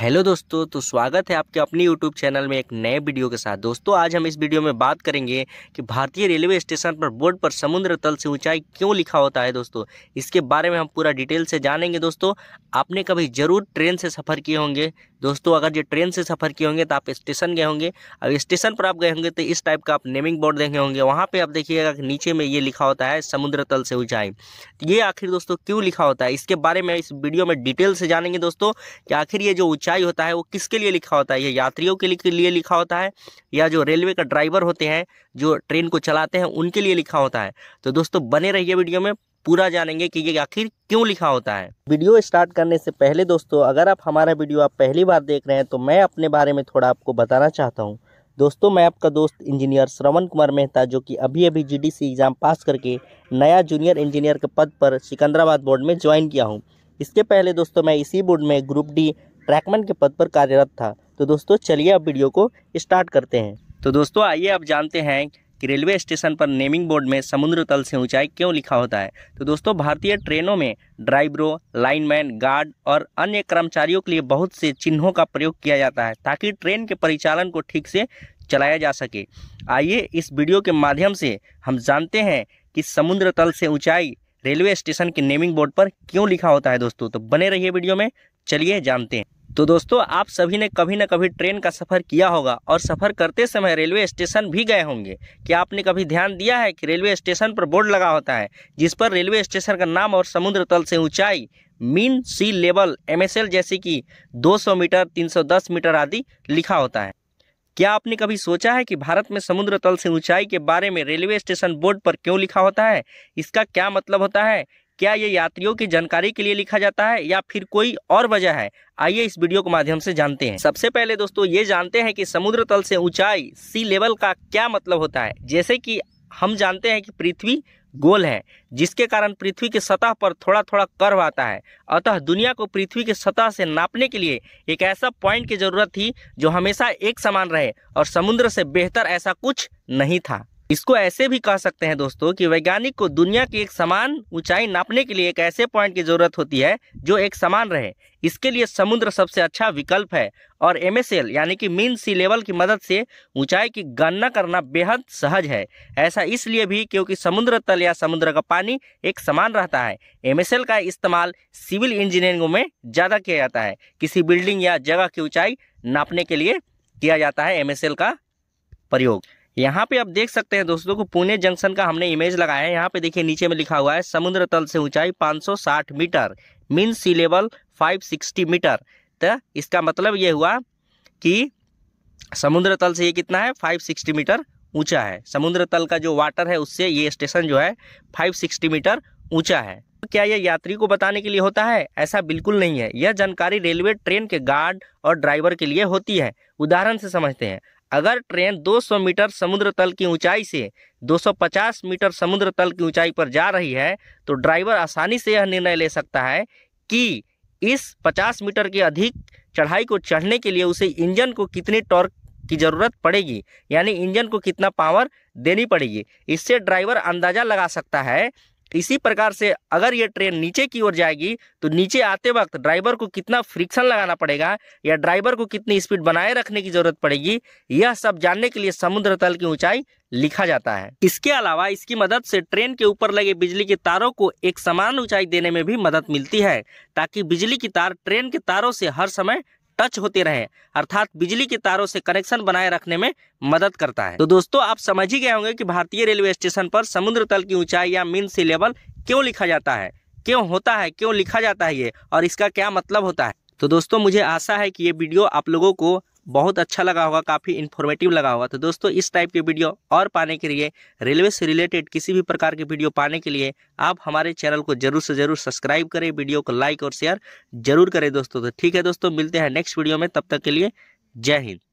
hello दोस्तों तो स्वागत है आपके अपने यूट्यूब चैनल में एक नए वीडियो के साथ दोस्तों आज हम इस वीडियो में बात करेंगे कि भारतीय रेलवे स्टेशन पर बोर्ड पर समुद्र तल से ऊंचाई क्यों लिखा होता है दोस्तों इसके बारे में हम पूरा डिटेल से जानेंगे दोस्तों आपने कभी ज़रूर ट्रेन से सफ़र किए होंगे दोस्तों अगर ये ट्रेन से सफ़र किए होंगे तो आप स्टेशन गए होंगे अब स्टेशन पर आप गए होंगे तो इस टाइप का आप नेमिंग बोर्ड देखे होंगे वहाँ पर आप देखिएगा नीचे में ये लिखा होता है समुद्र तल से ऊंचाई तो ये आखिर दोस्तों क्यों लिखा होता है इसके बारे में इस वीडियो में डिटेल से जानेंगे दोस्तों कि आखिर ये जो सच्चाई होता है वो किसके लिए लिखा होता है ये यात्रियों के लिए लिखा होता है या जो रेलवे का ड्राइवर होते हैं जो ट्रेन को चलाते हैं उनके लिए लिखा होता है तो दोस्तों बने रहिए वीडियो में पूरा जानेंगे कि ये आखिर क्यों लिखा होता है वीडियो स्टार्ट करने से पहले दोस्तों अगर आप हमारा वीडियो आप पहली बार देख रहे हैं तो मैं अपने बारे में थोड़ा आपको बताना चाहता हूँ दोस्तों मैं आपका दोस्त इंजीनियर श्रवण कुमार मेहता जो कि अभी अभी जीडीसी एग्ज़ाम पास करके नया जूनियर इंजीनियर के पद पर सिकंदराबाद बोर्ड में ज्वाइन किया हूँ इसके पहले दोस्तों मैं इसी बोर्ड में ग्रुप डी ट्रैकमैन के पद पर कार्यरत था तो दोस्तों चलिए अब वीडियो को स्टार्ट करते हैं तो दोस्तों आइए अब जानते हैं कि रेलवे स्टेशन पर नेमिंग बोर्ड में समुद्र तल से ऊंचाई क्यों लिखा होता है तो दोस्तों भारतीय ट्रेनों में ड्राइवरों लाइनमैन गार्ड और अन्य कर्मचारियों के लिए बहुत से चिन्हों का प्रयोग किया जाता है ताकि ट्रेन के परिचालन को ठीक से चलाया जा सके आइए इस वीडियो के माध्यम से हम जानते हैं कि समुद्र तल से ऊँचाई रेलवे स्टेशन के नेमिंग बोर्ड पर क्यों लिखा होता है दोस्तों तो बने रहिए वीडियो में चलिए जानते हैं तो दोस्तों आप सभी ने कभी ना कभी ट्रेन का सफ़र किया होगा और सफ़र करते समय रेलवे स्टेशन भी गए होंगे क्या आपने कभी ध्यान दिया है कि रेलवे स्टेशन पर बोर्ड लगा होता है जिस पर रेलवे स्टेशन का नाम और समुद्र तल से ऊंचाई मीन सी लेवल एल जैसे कि 200 मीटर 310 मीटर आदि लिखा होता है क्या आपने कभी सोचा है कि भारत में समुद्र तल से ऊंचाई के बारे में रेलवे स्टेशन बोर्ड पर क्यों लिखा होता है इसका क्या मतलब होता है क्या ये यात्रियों की जानकारी के लिए लिखा जाता है या फिर कोई और वजह है आइए इस वीडियो के माध्यम से जानते हैं सबसे पहले दोस्तों ये जानते हैं कि समुद्र तल से ऊंचाई सी लेवल का क्या मतलब होता है जैसे कि हम जानते हैं कि पृथ्वी गोल है जिसके कारण पृथ्वी की सतह पर थोड़ा थोड़ा कर्व आता है अतः दुनिया को पृथ्वी की सतह से नापने के लिए एक ऐसा पॉइंट की जरूरत थी जो हमेशा एक समान रहे और समुद्र से बेहतर ऐसा कुछ नहीं था इसको ऐसे भी कह सकते हैं दोस्तों कि वैज्ञानिक को दुनिया की एक समान ऊंचाई नापने के लिए एक ऐसे पॉइंट की जरूरत होती है जो एक समान रहे इसके लिए समुद्र सबसे अच्छा विकल्प है और एम यानी कि मीन सी लेवल की मदद से ऊंचाई की गणना करना बेहद सहज है ऐसा इसलिए भी क्योंकि समुद्र तल या समुद्र का पानी एक समान रहता है एम का इस्तेमाल सिविल इंजीनियरिंग में ज़्यादा किया जाता है किसी बिल्डिंग या जगह की ऊँचाई नापने के लिए किया जाता है एम का प्रयोग यहाँ पे आप देख सकते हैं दोस्तों को पुणे जंक्शन का हमने इमेज लगाया है यहाँ पे देखिए नीचे में लिखा हुआ है समुद्र तल से ऊंचाई 560 metre mean sea level 560 metre तो इसका मतलब ये हुआ कि समुद्र तल से ये कितना है 560 मीटर ऊंचा है समुद्र तल का जो वाटर है उससे ये स्टेशन जो है 560 मीटर ऊंचा है क्या यह यात्री को बताने के लिए होता है ऐसा बिल्कुल नहीं है यह जानकारी रेलवे ट्रेन के गार्ड और ड्राइवर के लिए होती है उदाहरण से समझते हैं अगर ट्रेन 200 मीटर समुद्र तल की ऊंचाई से 250 मीटर समुद्र तल की ऊंचाई पर जा रही है तो ड्राइवर आसानी से यह निर्णय ले सकता है कि इस 50 मीटर के अधिक चढ़ाई को चढ़ने के लिए उसे इंजन को कितनी टॉर्क की ज़रूरत पड़ेगी यानी इंजन को कितना पावर देनी पड़ेगी इससे ड्राइवर अंदाज़ा लगा सकता है इसी प्रकार से अगर ये ट्रेन नीचे की ओर जाएगी तो नीचे आते वक्त ड्राइवर को कितना फ्रिक्शन लगाना पड़ेगा या ड्राइवर को कितनी स्पीड बनाए रखने की जरूरत पड़ेगी यह सब जानने के लिए समुद्र तल की ऊंचाई लिखा जाता है इसके अलावा इसकी मदद से ट्रेन के ऊपर लगे बिजली के तारों को एक समान ऊंचाई देने में भी मदद मिलती है ताकि बिजली की तार ट्रेन के तारों से हर समय टच होते रहे अर्थात बिजली के तारों से कनेक्शन बनाए रखने में मदद करता है तो दोस्तों आप समझ ही गए होंगे कि भारतीय रेलवे स्टेशन पर समुद्र तल की ऊंचाई या मीन सी लेवल क्यों लिखा जाता है क्यों होता है क्यों लिखा जाता है ये और इसका क्या मतलब होता है तो दोस्तों मुझे आशा है कि ये वीडियो आप लोगों को बहुत अच्छा लगा होगा काफ़ी इन्फॉर्मेटिव लगा होगा तो दोस्तों इस टाइप के वीडियो और पाने के लिए रेलवे से रिलेटेड किसी भी प्रकार के वीडियो पाने के लिए आप हमारे चैनल को जरूर से जरूर सब्सक्राइब करें वीडियो को लाइक और शेयर जरूर करें दोस्तों तो ठीक है दोस्तों मिलते हैं नेक्स्ट वीडियो में तब तक के लिए जय हिंद